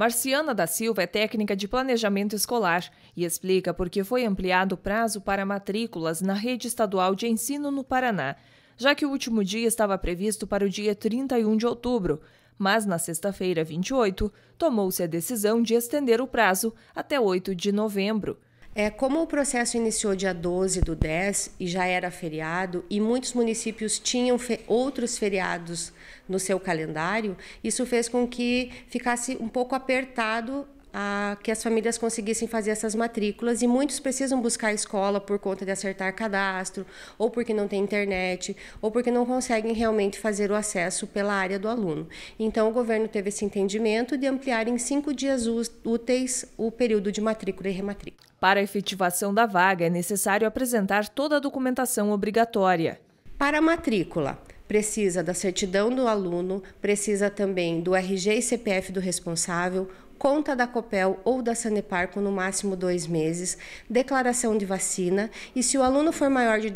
Marciana da Silva é técnica de planejamento escolar e explica por que foi ampliado o prazo para matrículas na rede estadual de ensino no Paraná, já que o último dia estava previsto para o dia 31 de outubro, mas na sexta-feira, 28, tomou-se a decisão de estender o prazo até 8 de novembro. É, como o processo iniciou dia 12 do 10 e já era feriado, e muitos municípios tinham fe outros feriados no seu calendário, isso fez com que ficasse um pouco apertado a que as famílias conseguissem fazer essas matrículas e muitos precisam buscar a escola por conta de acertar cadastro, ou porque não tem internet, ou porque não conseguem realmente fazer o acesso pela área do aluno. Então o governo teve esse entendimento de ampliar em cinco dias úteis o período de matrícula e rematrícula. Para a efetivação da vaga é necessário apresentar toda a documentação obrigatória. Para a matrícula, precisa da certidão do aluno, precisa também do RG e CPF do responsável, conta da COPEL ou da Sanepar com no máximo dois meses, declaração de vacina e, se o aluno for maior de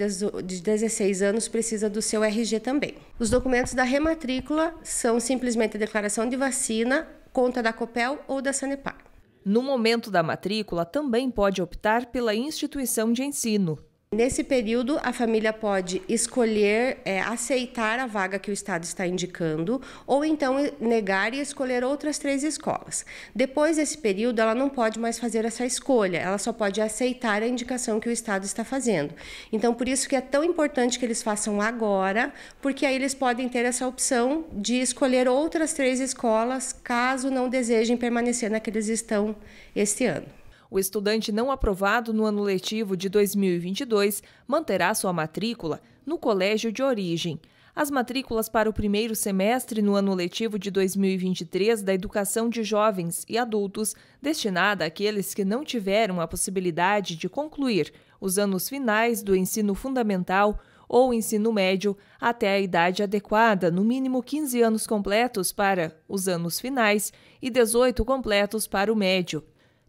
16 anos, precisa do seu RG também. Os documentos da rematrícula são simplesmente a declaração de vacina, conta da COPEL ou da Sanepar. No momento da matrícula, também pode optar pela instituição de ensino, Nesse período, a família pode escolher é, aceitar a vaga que o Estado está indicando ou então negar e escolher outras três escolas. Depois desse período, ela não pode mais fazer essa escolha, ela só pode aceitar a indicação que o Estado está fazendo. Então, por isso que é tão importante que eles façam agora, porque aí eles podem ter essa opção de escolher outras três escolas caso não desejem permanecer na que eles estão este ano. O estudante não aprovado no ano letivo de 2022 manterá sua matrícula no colégio de origem. As matrículas para o primeiro semestre no ano letivo de 2023 da educação de jovens e adultos, destinada àqueles que não tiveram a possibilidade de concluir os anos finais do ensino fundamental ou ensino médio até a idade adequada, no mínimo 15 anos completos para os anos finais e 18 completos para o médio,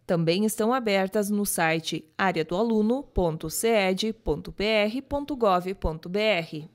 também estão abertas no site areadoaluno.ced.pr.gov.br.